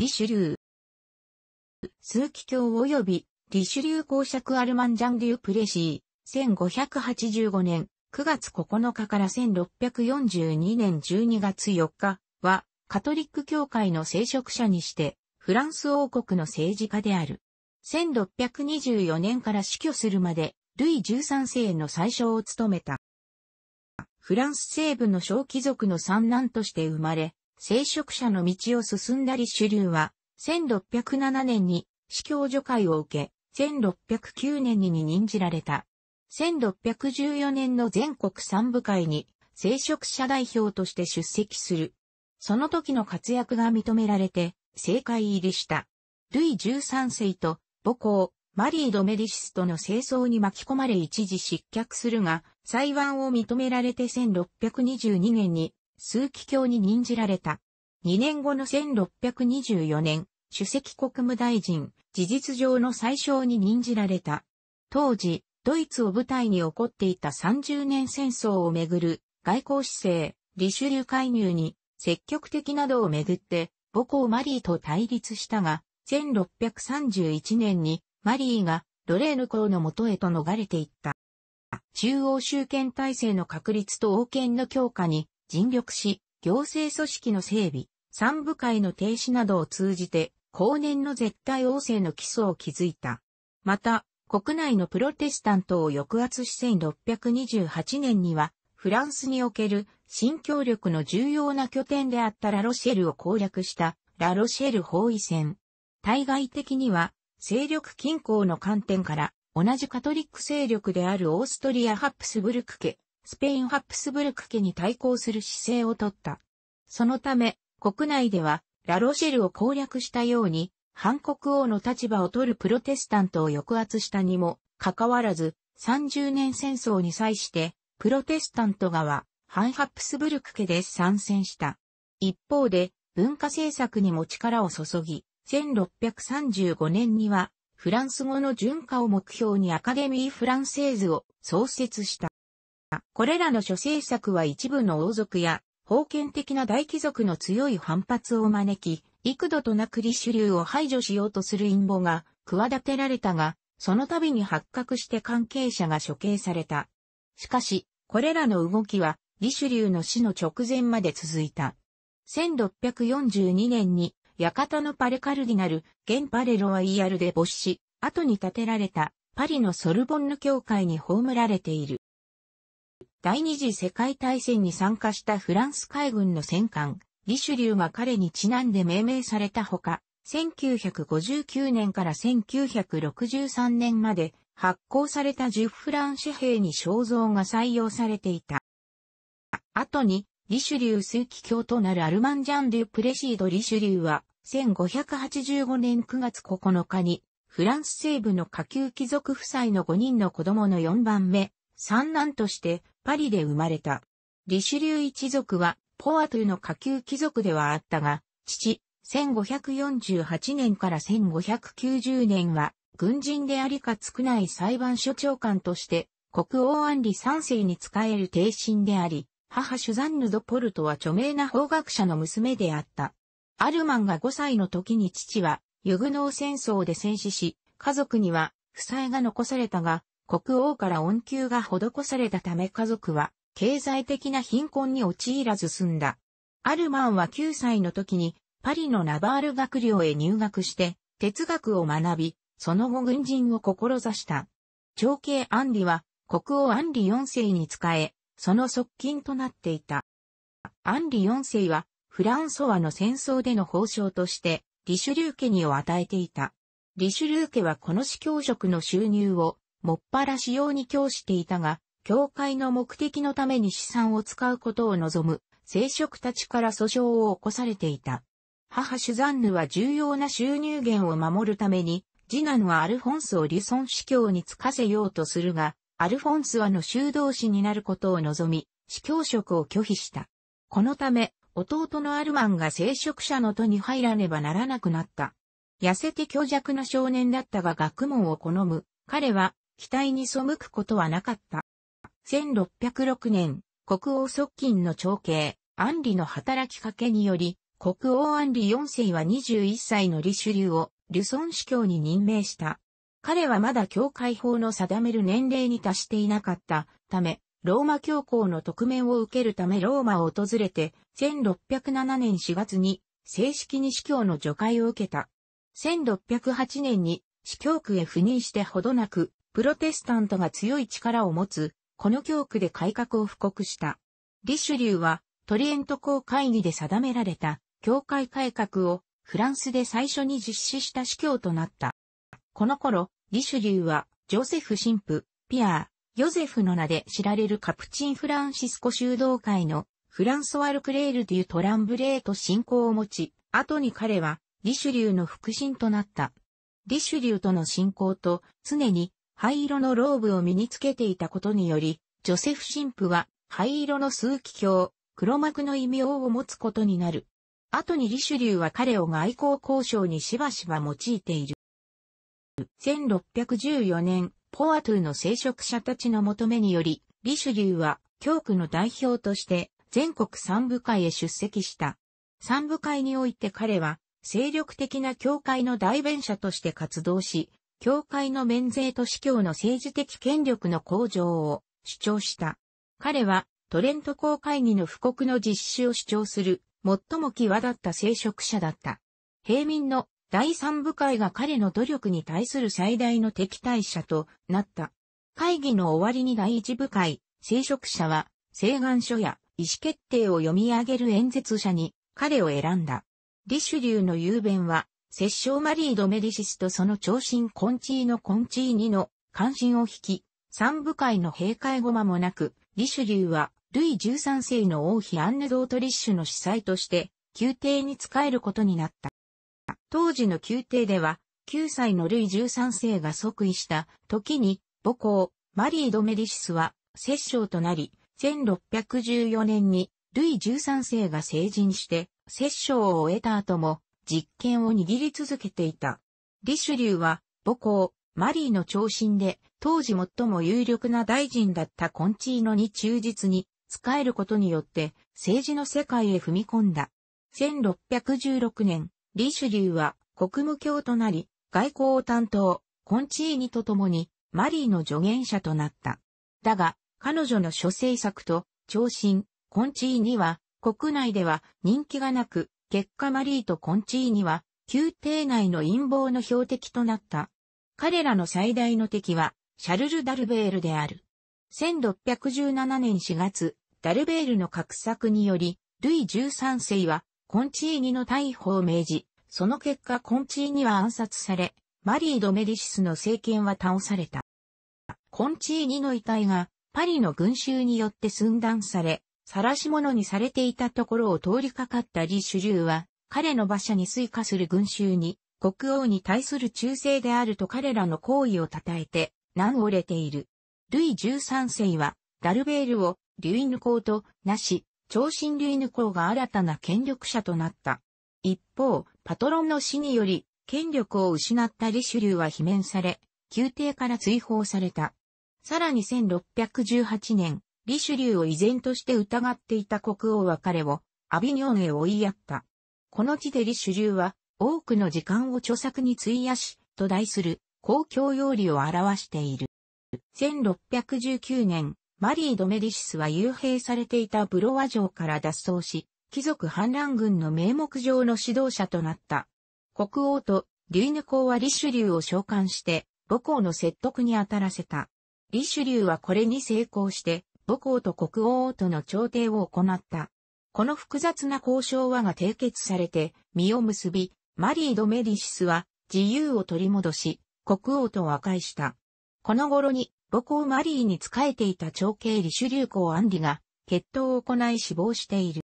リシュリュー。数奇教及び、リシュリュー公爵アルマンジャン・デュプレシー、1585年9月9日から1642年12月4日は、カトリック教会の聖職者にして、フランス王国の政治家である。1624年から死去するまで、ルイ13世の最初を務めた。フランス西部の小貴族の三男として生まれ、聖職者の道を進んだり主流は、1607年に司教助会を受け、1609年に任じられた。1614年の全国三部会に聖職者代表として出席する。その時の活躍が認められて、政界入りした。ルイ13世と母校、マリー・ド・メディシスとの清掃に巻き込まれ一時失脚するが、裁判を認められて1622年に枢機卿に任じられた。2年後の1624年、主席国務大臣、事実上の最小に任じられた。当時、ドイツを舞台に起こっていた30年戦争をめぐる外交姿勢、リシュリュ介入に積極的などをめぐって母校マリーと対立したが、1631年にマリーがロレーヌ公のとへと逃れていった。中央集権体制の確立と王権の強化に尽力し、行政組織の整備、産部会の停止などを通じて、後年の絶対王政の基礎を築いた。また、国内のプロテスタントを抑圧し1628年には、フランスにおける新協力の重要な拠点であったラロシェルを攻略したラロシェル包囲戦。対外的には、勢力均衡の観点から、同じカトリック勢力であるオーストリア・ハプスブルク家、スペインハプスブルク家に対抗する姿勢をとった。そのため、国内では、ラロシェルを攻略したように、反国王の立場を取るプロテスタントを抑圧したにも、かかわらず、30年戦争に際して、プロテスタント側、ハンハプスブルク家で参戦した。一方で、文化政策にも力を注ぎ、1635年には、フランス語の純化を目標にアカデミー・フランセーズを創設した。これらの諸政策は一部の王族や、封建的な大貴族の強い反発を招き、幾度となく李主流を排除しようとする陰謀が企てられたが、その度に発覚して関係者が処刑された。しかし、これらの動きは、李主流の死の直前まで続いた。1642年に、館のパレカルディナル、現パレロワイヤルで没し、後に建てられた、パリのソルボンヌ教会に葬られている。第二次世界大戦に参加したフランス海軍の戦艦、リシュリューが彼にちなんで命名されたほか、1959年から1963年まで発行された10フラン紙幣に肖像が採用されていた。後に、リシュリュー数奇卿となるアルマンジャン・デュ・プレシード・リシュリューは、1585年9月9日に、フランス西部の下級貴族夫妻の5人の子供の4番目、三男として、パリで生まれた。リシュリュー一族は、ポアトゥの下級貴族ではあったが、父、1548年から1590年は、軍人でありか少ない裁判所長官として、国王アンリ三世に仕える帝臣であり、母シュザンヌ・ド・ポルトは著名な法学者の娘であった。アルマンが5歳の時に父は、ユグノー戦争で戦死し、家族には、負債が残されたが、国王から恩給が施されたため家族は経済的な貧困に陥らず済んだ。アルマンは9歳の時にパリのナバール学寮へ入学して哲学を学び、その後軍人を志した。長兄アンリは国王アンリ4世に仕え、その側近となっていた。アンリ4世はフランソワの戦争での褒章としてリシュリュー家にを与えていた。リシュリュー家はこの司教職の収入をもっぱら使用に供していたが、教会の目的のために資産を使うことを望む、聖職たちから訴訟を起こされていた。母シュザンヌは重要な収入源を守るために、次男はアルフォンスをリソン司教に就かせようとするが、アルフォンスはの修道士になることを望み、司教職を拒否した。このため、弟のアルマンが聖職者の都に入らねばならなくなった。痩せて虚弱な少年だったが学問を好む。彼は期待に背くことはなかった。1606年、国王側近の長兄、アンリの働きかけにより、国王アンリ4世は21歳のリシュリュを、ルソン司教に任命した。彼はまだ教会法の定める年齢に達していなかったため、ローマ教皇の特命を受けるためローマを訪れて、1607年4月に正式に司教の除外を受けた。1608年に司教区へ赴任してほどなく、プロテスタントが強い力を持つ、この教区で改革を布告した。リシュリューは、トリエント公会議で定められた、教会改革を、フランスで最初に実施した司教となった。この頃、リシュリューは、ジョセフ神父、ピアー、ヨゼフの名で知られるカプチン・フランシスコ修道会の、フランソワ・ルクレール・デュ・トランブレーと信仰を持ち、後に彼は、リシュリューの副神となった。リシュリューとの信仰と、常に灰色のローブを身につけていたことにより、ジョセフ神父は灰色の数奇卿、黒幕の異名を持つことになる。後にリシュリューは彼を外交交渉にしばしば用いている。1614年、ポアトゥの聖職者たちの求めにより、リシュリューは教区の代表として全国三部会へ出席した。三部会において彼は精力的な教会の代弁者として活動し、教会の免税と司教の政治的権力の向上を主張した。彼はトレント公会議の布告の実施を主張する最も際立った聖職者だった。平民の第三部会が彼の努力に対する最大の敵対者となった。会議の終わりに第一部会、聖職者は、請願書や意思決定を読み上げる演説者に彼を選んだ。リシュリューの雄弁は、摂政マリー・ド・メディシスとその長身コンチーノ・コンチーニの関心を引き、三部会の閉会後間もなく、リシュリューは、ルイ13世の王妃アンネ・ドートリッシュの司祭として、宮廷に仕えることになった。当時の宮廷では、9歳のルイ13世が即位した時に、母校、マリー・ド・メディシスは、摂政となり、1614年に、ルイ13世が成人して、摂政を終えた後も、実権を握り続けていた。リシュリューは母校、マリーの長身で、当時最も有力な大臣だったコンチーノに忠実に仕えることによって政治の世界へ踏み込んだ。1616年、リシュリューは国務卿となり、外交を担当、コンチーニと共にマリーの助言者となった。だが、彼女の諸政策と、長身、コンチーニは、国内では人気がなく、結果マリーとコンチーニは、宮廷内の陰謀の標的となった。彼らの最大の敵は、シャルル・ダルベールである。1617年4月、ダルベールの格策により、ルイ13世は、コンチーニの逮捕を命じ、その結果コンチーニは暗殺され、マリー・ド・メディシスの政権は倒された。コンチーニの遺体が、パリの群衆によって寸断され、晒し者にされていたところを通りかかった李主流は、彼の馬車に追加する群衆に、国王に対する忠誠であると彼らの行為を称えて、難をれている。ルイ13世は、ダルベールを、ュイヌ公と、なし、長身ュイヌ公が新たな権力者となった。一方、パトロンの死により、権力を失ったリシュリューは罷免され、宮廷から追放された。さらに1618年、リシュリューを依然として疑っていた国王は彼を、アビニョンへ追いやった。この地でリシュリューは、多くの時間を著作に費やし、と題する、公共用理を表している。1619年、マリー・ドメディシスは幽閉されていたブロワ城から脱走し、貴族反乱軍の名目上の指導者となった。国王とリュイヌ公はリシュリューを召喚して、母校の説得に当たらせた。リシュリューはこれに成功して、母校と国王との調停を行った。この複雑な交渉はが締結されて、実を結び、マリー・ド・メディシスは自由を取り戻し、国王と和解した。この頃に、母校マリーに仕えていた長兄リシュリュー公アンリが、決闘を行い死亡している。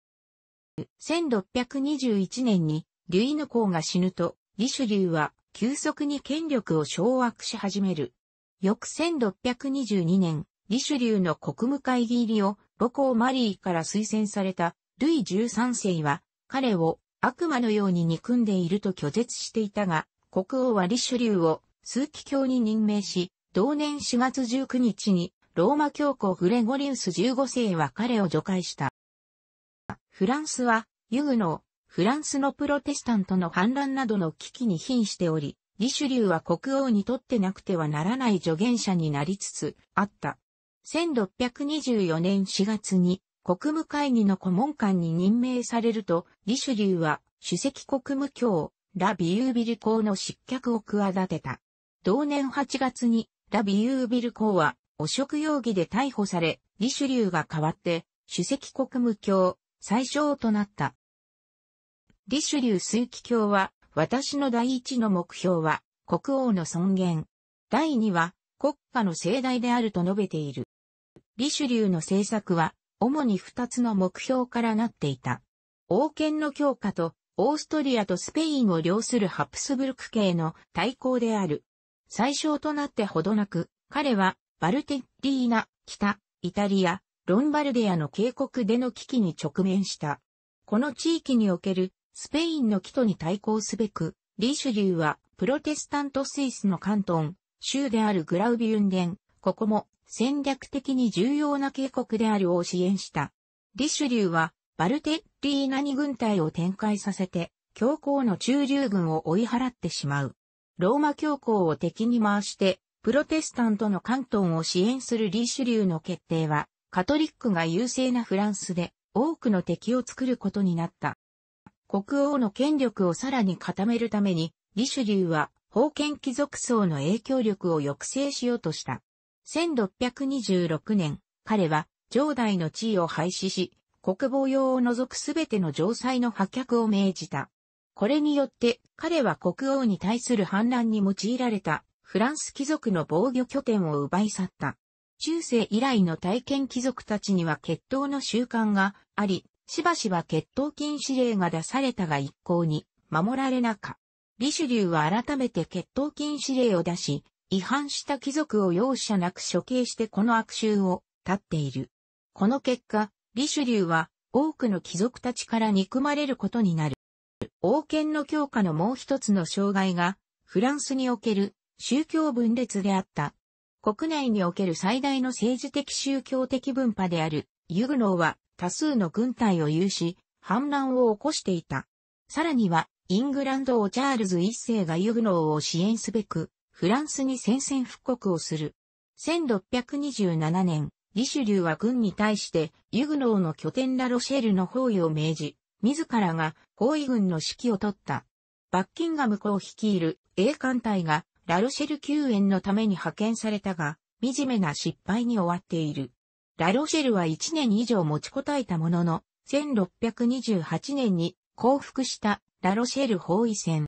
1621年に、リュイヌ公が死ぬと、リシュリューは、急速に権力を掌握し始める。翌1622年、リシュリューの国務会議入りを母校マリーから推薦されたルイ13世は彼を悪魔のように憎んでいると拒絶していたが、国王はリシュリューを数奇教に任命し、同年4月19日にローマ教皇グレゴリウス15世は彼を除外した。フランスはユグノー、フランスのプロテスタントの反乱などの危機に瀕しており、リシュリューは国王にとってなくてはならない助言者になりつつあった。1624年4月に国務会議の顧問官に任命されると、リシュリューは主席国務卿、ラビユービル公の失脚を企てた。同年8月にラビユービル公は汚職容疑で逮捕され、リシュリューが代わって主席国務卿、最小となった。リシュリュー枢機卿は、私の第一の目標は、国王の尊厳。第二は、国家の盛大であると述べている。リシュリューの政策は、主に二つの目標からなっていた。王権の強化と、オーストリアとスペインを領するハプスブルク系の対抗である。最小となってほどなく、彼は、バルテッリーナ、北、イタリア、ロンバルデアの渓谷での危機に直面した。この地域におけるスペインの基都に対抗すべく、リシュリューはプロテスタントスイスの関東、州であるグラウビュンデン、ここも戦略的に重要な警告であるを支援した。リシュリューは、バルテッリーナに軍隊を展開させて、教皇の中流軍を追い払ってしまう。ローマ教皇を敵に回して、プロテスタントの関東を支援するリシュリューの決定は、カトリックが優勢なフランスで、多くの敵を作ることになった。国王の権力をさらに固めるために、リシュリューは、封建貴族層の影響力を抑制しようとした。1626年、彼は、上代の地位を廃止し、国防用を除くすべての城塞の破却を命じた。これによって、彼は国王に対する反乱に用いられた、フランス貴族の防御拠点を奪い去った。中世以来の体験貴族たちには決闘の習慣があり、しばしば決闘禁止令が出されたが一向に守られなか。リシュリューは改めて決闘禁止令を出し、違反した貴族を容赦なく処刑してこの悪臭を立っている。この結果、リシュリューは多くの貴族たちから憎まれることになる。王権の強化のもう一つの障害が、フランスにおける宗教分裂であった。国内における最大の政治的宗教的分派であるユグノーは多数の軍隊を有し、反乱を起こしていた。さらには、イングランドをチャールズ一世がユグノーを支援すべく、フランスに宣戦布告をする。1627年、リシュリューは軍に対して、ユグノーの拠点ラロシェルの包囲を命じ、自らが包囲軍の指揮を取った。バッキンガムを率いる英艦隊がラロシェル救援のために派遣されたが、惨めな失敗に終わっている。ラロシェルは1年以上持ちこたえたものの、1628年に降伏したラロシェル包囲戦。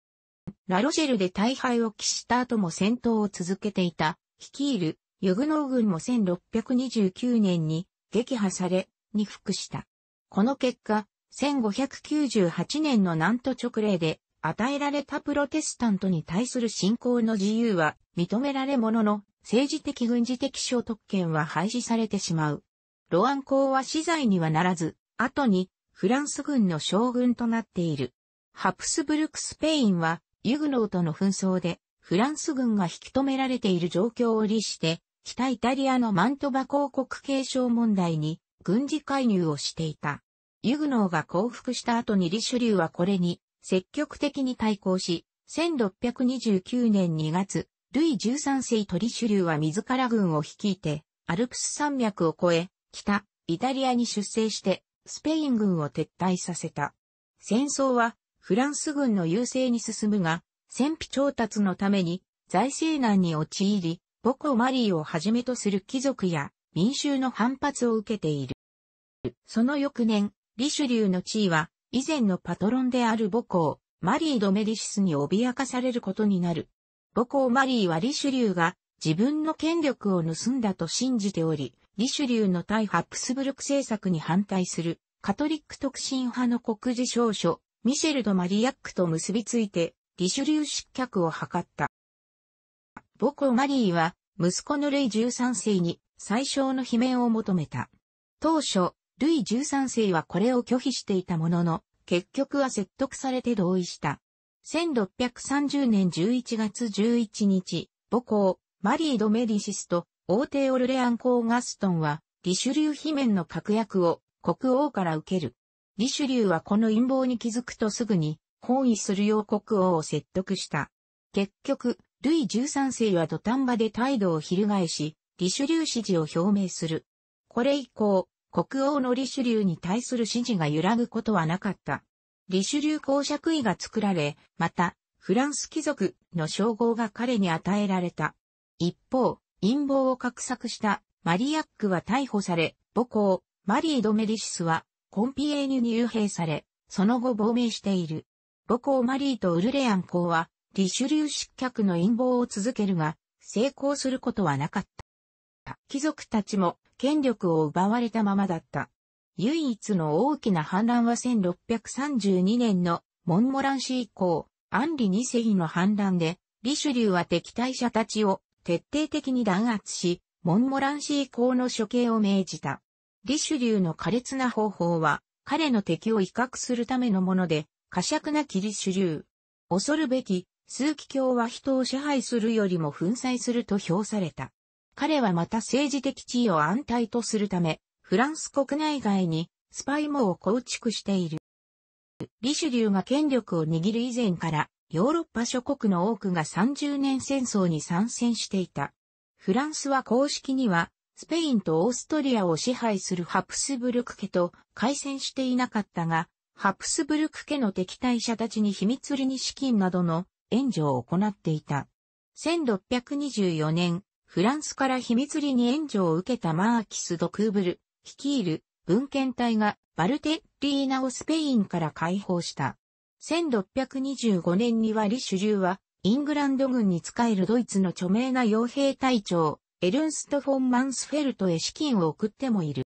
ラロシェルで大敗を喫した後も戦闘を続けていた、率いる、ユグノー軍も1629年に撃破され、に服した。この結果、1598年の南都直令で与えられたプロテスタントに対する信仰の自由は認められものの、政治的軍事的所得権は廃止されてしまう。ロアン公は死罪にはならず、後にフランス軍の将軍となっている。ハプスブルクスペインはユグノーとの紛争で、フランス軍が引き止められている状況を利して、北イタリアのマントバ公国継承問題に軍事介入をしていた。ユグノーが降伏した後にリシュリューはこれに積極的に対抗し、1629年2月、ルイ13世トリシュリューは自ら軍を率いて、アルプス山脈を越え、北、イタリアに出征して、スペイン軍を撤退させた。戦争はフランス軍の優勢に進むが、戦費調達のために財政難に陥り、母校マリーをはじめとする貴族や民衆の反発を受けている。その翌年、リシュリューの地位は以前のパトロンである母校、マリー・ド・メディシスに脅かされることになる。母校マリーはリシュリューが自分の権力を盗んだと信じており、リシュリューの対ハプスブルク政策に反対するカトリック特進派の国事少書ミシェル・ド・マリアックと結びついて、リシュリュー失脚を図った。母校マリーは、息子のルイ13世に最小の罷免を求めた。当初、ルイ13世はこれを拒否していたものの、結局は説得されて同意した。1630年11月11日、母校、マリー・ド・メディシスと王帝オルレアン公ガストンは、リシュリュー罷免の確約を国王から受ける。リシュリューはこの陰謀に気づくとすぐに、包囲するよう国王を説得した。結局、ルイ13世は土壇場で態度を翻し、リシュリュー支持を表明する。これ以降、国王のリシュリューに対する支持が揺らぐことはなかった。リシュリュー公爵位が作られ、また、フランス貴族の称号が彼に与えられた。一方、陰謀を画策したマリアックは逮捕され、母校、マリー・ドメリシスはコンピエーニュに遊兵され、その後亡命している。母校マリーとウルレアン公は、リシュリュー失脚の陰謀を続けるが、成功することはなかった。貴族たちも権力を奪われたままだった。唯一の大きな反乱は1632年のモンモランシ以降、アンリ二世の反乱で、リシュリューは敵対者たちを徹底的に弾圧し、モンモランシ以降の処刑を命じた。リシュリューの苛烈な方法は、彼の敵を威嚇するためのもので、過酌なキリシュリュー。恐るべき、数奇教は人を支配するよりも粉砕すると評された。彼はまた政治的地位を安泰とするため、フランス国内外にスパイ網を構築している。リシュリューが権力を握る以前から、ヨーロッパ諸国の多くが30年戦争に参戦していた。フランスは公式にはスペインとオーストリアを支配するハプスブルク家と開戦していなかったが、ハプスブルク家の敵対者たちに秘密裏に資金などの援助を行っていた。1624年、フランスから秘密裏に援助を受けたマーキス・ドクーブル、率いる文献隊がバルテッリーナをスペインから解放した。1625年にはリシュリューはイングランド軍に仕えるドイツの著名な傭兵隊長、エルンスト・フォン・マンスフェルトへ資金を送ってもいる。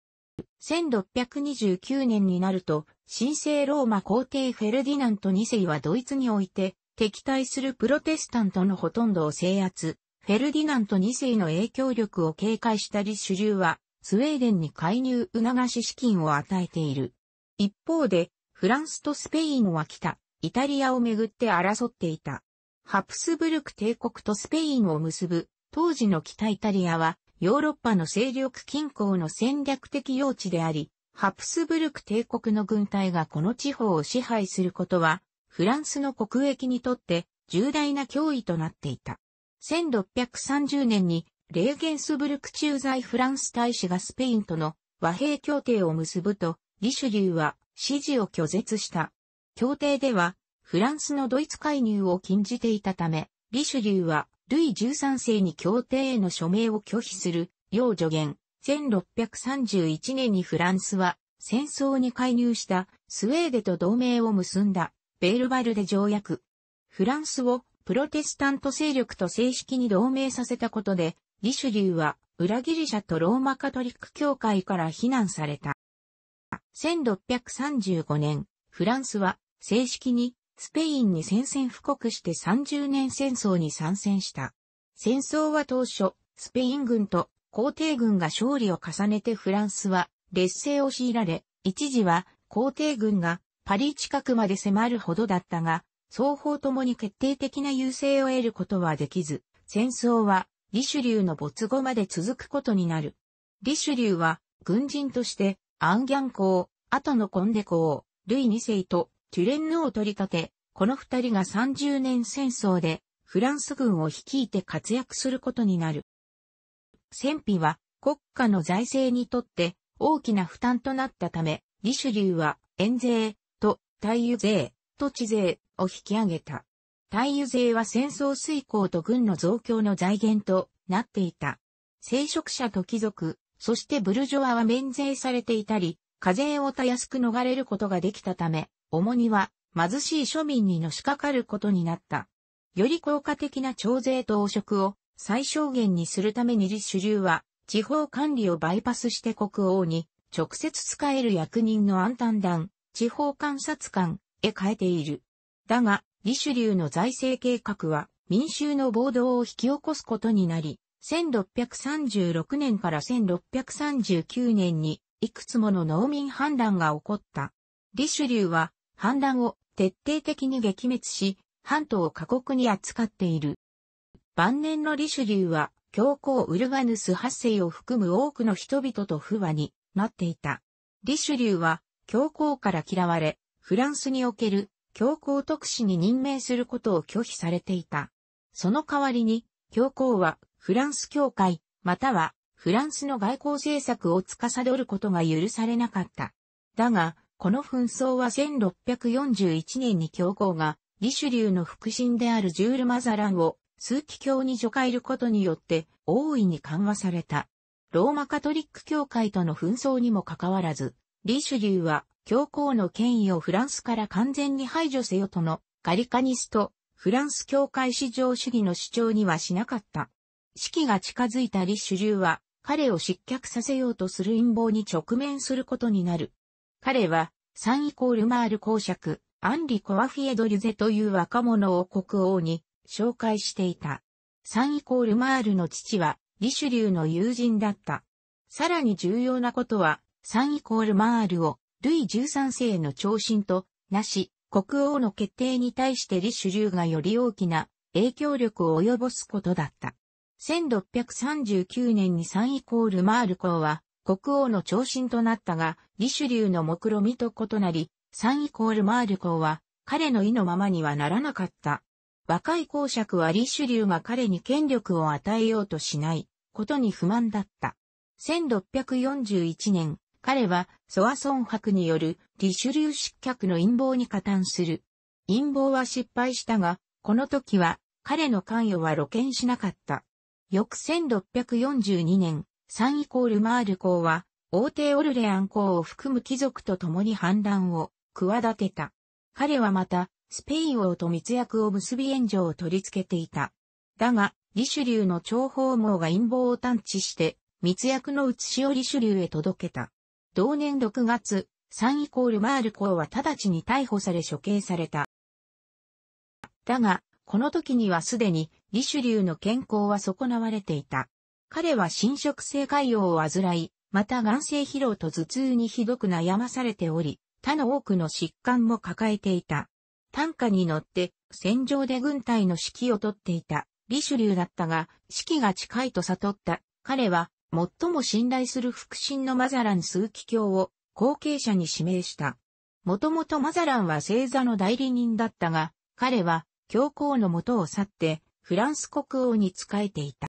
1629年になると、神聖ローマ皇帝フェルディナント2世はドイツにおいて、敵対するプロテスタントのほとんどを制圧、フェルディナント2世の影響力を警戒したり主流は、スウェーデンに介入促し資金を与えている。一方で、フランスとスペインは北、イタリアをめぐって争っていた。ハプスブルク帝国とスペインを結ぶ当時の北イタリアは、ヨーロッパの勢力均衡の戦略的用地であり、ハプスブルク帝国の軍隊がこの地方を支配することは、フランスの国益にとって重大な脅威となっていた。1630年にレーゲンスブルク駐在フランス大使がスペインとの和平協定を結ぶと、リシュリューは支持を拒絶した。協定では、フランスのドイツ介入を禁じていたため、リシュリューはルイ13世に協定への署名を拒否する、要助言。1631年にフランスは戦争に介入したスウェーデと同盟を結んだベールバルデ条約。フランスをプロテスタント勢力と正式に同盟させたことで、リシュリューは裏ギリシャとローマカトリック教会から非難された。1635年、フランスは正式にスペインに宣戦布告して30年戦争に参戦した。戦争は当初、スペイン軍と皇帝軍が勝利を重ねてフランスは劣勢を強いられ、一時は皇帝軍がパリ近くまで迫るほどだったが、双方ともに決定的な優勢を得ることはできず、戦争はリシュリューの没後まで続くことになる。リシュリューは軍人としてアンギャン公、後のコンデ公、ルイ2世とテュレンヌを取り立て、この二人が30年戦争でフランス軍を率いて活躍することになる。戦費は国家の財政にとって大きな負担となったため、リシュリューは円税と対油税と地税を引き上げた。対油税は戦争遂行と軍の増強の財源となっていた。聖職者と貴族、そしてブルジョアは免税されていたり、課税をたやすく逃れることができたため、重荷は貧しい庶民にのしかかることになった。より効果的な徴税と汚職を最小限にするために李主流は地方管理をバイパスして国王に直接使える役人の安淡団、地方監察官へ変えている。だが、リシュリュの財政計画は民衆の暴動を引き起こすことになり、1636年から1639年にいくつもの農民反乱が起こった。リシュリュは反乱を徹底的に撃滅し、半島を過酷に扱っている。晩年のリシュリューは、教皇ウルガヌス八世を含む多くの人々と不和になっていた。リシュリューは、教皇から嫌われ、フランスにおける教皇特使に任命することを拒否されていた。その代わりに、教皇はフランス教会、またはフランスの外交政策を司ることが許されなかった。だが、この紛争は1641年に教皇が、リシュリューの腹心であるジュール・マザランを、枢機卿に除えることによって、大いに緩和された。ローマカトリック教会との紛争にもかかわらず、リシュリューは、教皇の権威をフランスから完全に排除せよとの、ガリカニスト、フランス教会至上主義の主張にはしなかった。死期が近づいたリシュリューは、彼を失脚させようとする陰謀に直面することになる。彼は、サンイコールマール公爵、アンリ・コアフィエド・リュゼという若者を国王に紹介していた。サンイコールマールの父は、リシュリューの友人だった。さらに重要なことは、サンイコールマールを、ルイ13世の長身と、なし、国王の決定に対してリシュリューがより大きな影響力を及ぼすことだった。1639年にサンイコールマール公は、国王の長身となったが、リシュリューの目論見と異なり、3イコールマール公は、彼の意のままにはならなかった。若い公爵はリシュリューが彼に権力を与えようとしないことに不満だった。1641年、彼はソアソン博によるリシュリュー失脚の陰謀に加担する。陰謀は失敗したが、この時は彼の関与は露見しなかった。翌1642年、3イコールマール公は、王帝オルレアン公を含む貴族と共に反乱を企てた。彼はまた、スペイン王と密約を結び援助を取り付けていた。だが、リシュリューの諜報網が陰謀を探知して、密約の写しをリシュリューへ届けた。同年6月、サンイコールマール公は直ちに逮捕され処刑された。だが、この時にはすでにリシュリューの健康は損なわれていた。彼は侵食性潰瘍を患い、また眼性疲労と頭痛にひどく悩まされており、他の多くの疾患も抱えていた。短歌に乗って戦場で軍隊の指揮をとっていたリシュリューだったが、指揮が近いと悟った彼は最も信頼する腹心のマザラン枢機卿を後継者に指名した。もともとマザランは星座の代理人だったが、彼は教皇のもとを去ってフランス国王に仕えていた。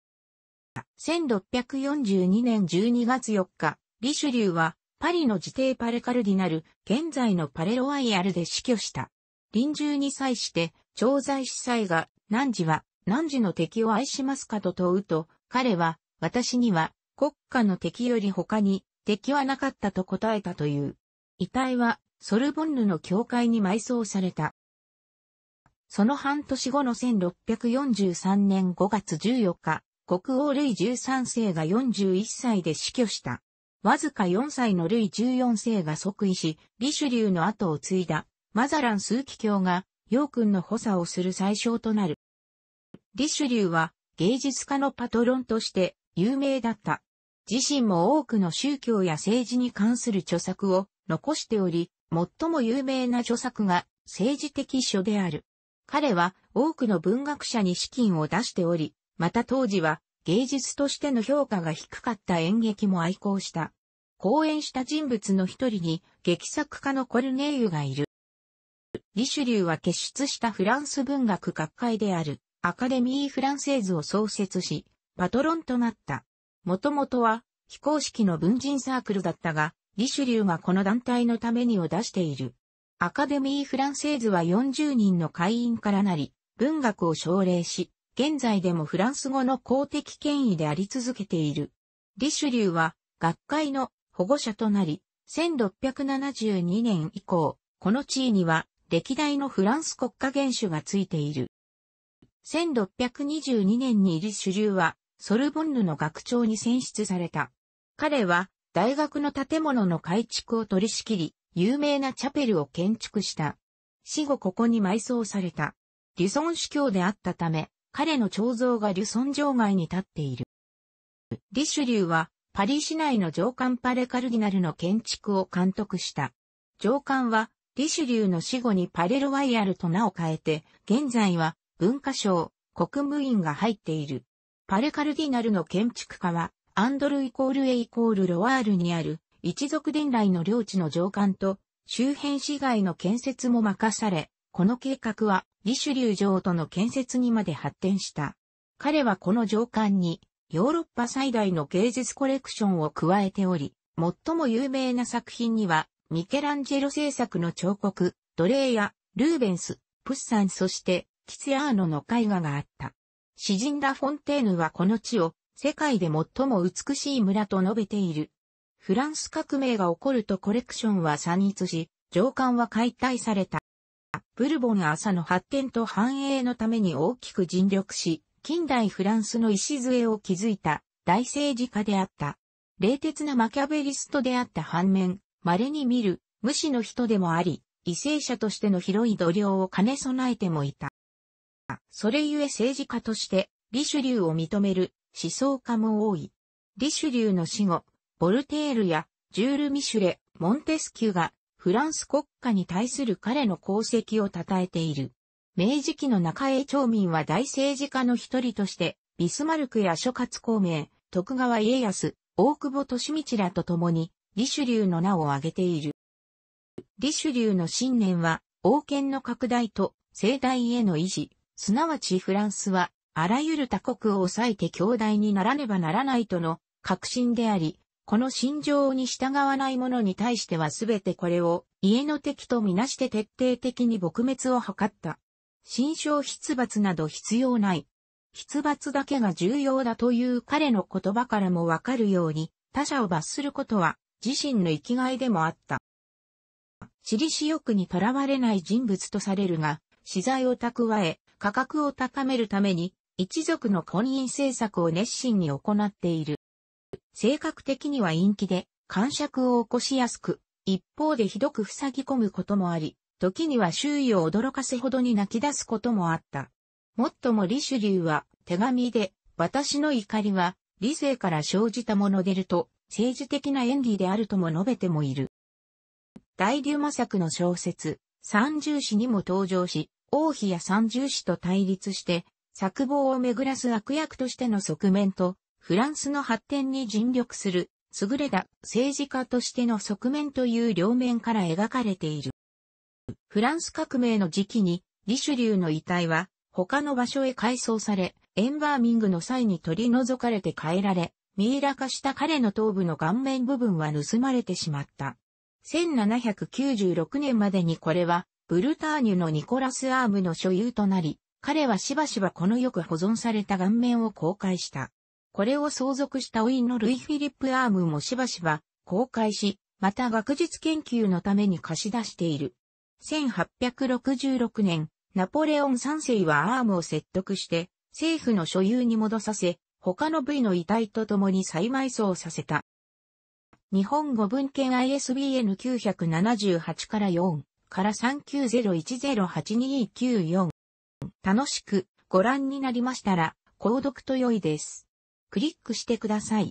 1642年12月4日、リシュリューは、パリの自邸パレカルディナル、現在のパレロワイヤルで死去した。臨終に際して、調剤司祭が、何時は、何時の敵を愛しますかと問うと、彼は、私には、国家の敵より他に、敵はなかったと答えたという。遺体は、ソルボンヌの教会に埋葬された。その半年後の1643年5月14日、国王ルイ13世が41歳で死去した。わずか4歳のルイ14世が即位し、リシュリューの後を継いだ、マザラン枢機卿が、ヨー君の補佐をする最小となる。リシュリューは、芸術家のパトロンとして有名だった。自身も多くの宗教や政治に関する著作を残しており、最も有名な著作が政治的書である。彼は多くの文学者に資金を出しており、また当時は芸術としての評価が低かった演劇も愛好した。講演した人物の一人に劇作家のコルネイユがいる。リシュリューは結出したフランス文学学会であるアカデミー・フランセーズを創設し、パトロンとなった。もともとは非公式の文人サークルだったが、リシュリューがこの団体のためにを出している。アカデミー・フランセーズは40人の会員からなり、文学を奨励し、現在でもフランス語の公的権威であり続けている。リシュリューは学会の保護者となり、1672年以降、この地位には歴代のフランス国家元首がついている。1622年にリシュリューはソルボンヌの学長に選出された。彼は大学の建物の改築を取り仕切り、有名なチャペルを建築した。死後ここに埋葬された。リソン主教であったため、彼の彫像がリュソン城外に立っている。リシュリューは、パリ市内の上官パレカルディナルの建築を監督した。上官は、リシュリューの死後にパレロワイヤルと名を変えて、現在は文化省、国務院が入っている。パレカルディナルの建築家は、アンドルイコールエイコールロワールにある、一族伝来の領地の上官と、周辺市街の建設も任され、この計画は、リシュリュー城との建設にまで発展した。彼はこの城館に、ヨーロッパ最大の芸術コレクションを加えており、最も有名な作品には、ミケランジェロ制作の彫刻、奴隷や、ルーベンス、プッサンそして、キツヤーノの絵画があった。詩人ラ・フォンテーヌはこの地を、世界で最も美しい村と述べている。フランス革命が起こるとコレクションは散逸し、上官は解体された。ブルボン朝の発展と繁栄のために大きく尽力し、近代フランスの礎を築いた大政治家であった。冷徹なマキャベリストであった反面、稀に見る無視の人でもあり、為政者としての広い度量を兼ね備えてもいた。それゆえ政治家として、リシュリューを認める思想家も多い。リシュリューの死後、ボルテールやジュール・ミシュレ、モンテスキューがフランス国家に対する彼の功績を称えている。明治期の中江町民は大政治家の一人として、ビスマルクや諸葛孔明、徳川家康、大久保利道らと共に、リシュリューの名を挙げている。リシュリューの信念は、王権の拡大と盛大への維持、すなわちフランスは、あらゆる他国を抑えて強大にならねばならないとの確信であり、この心情に従わない者に対してはすべてこれを家の敵とみなして徹底的に撲滅を図った。心象筆罰など必要ない。筆罰だけが重要だという彼の言葉からもわかるように、他者を罰することは自身の生きがいでもあった。私利私欲にとらわれない人物とされるが、資材を蓄え、価格を高めるために、一族の婚姻政策を熱心に行っている。性格的には陰気で、感触を起こしやすく、一方でひどく塞ぎ込むこともあり、時には周囲を驚かせほどに泣き出すこともあった。もっともリシュリューは手紙で、私の怒りは理性から生じたものでると、政治的な演技であるとも述べてもいる。大竜魔作の小説、三重詩にも登場し、王妃や三重詩と対立して、作望を巡らす悪役としての側面と、フランスの発展に尽力する、優れた政治家としての側面という両面から描かれている。フランス革命の時期に、リシュリューの遺体は、他の場所へ改装され、エンバーミングの際に取り除かれて変えられ、ミイラ化した彼の頭部の顔面部分は盗まれてしまった。1796年までにこれは、ブルターニュのニコラス・アームの所有となり、彼はしばしばこのよく保存された顔面を公開した。これを相続したンのルイ・フィリップ・アームもしばしば公開し、また学術研究のために貸し出している。1866年、ナポレオン3世はアームを説得して、政府の所有に戻させ、他の部位の遺体と共に再埋葬させた。日本語文献 ISBN 978から4から3901082294。楽しくご覧になりましたら、購読と良いです。クリックしてください。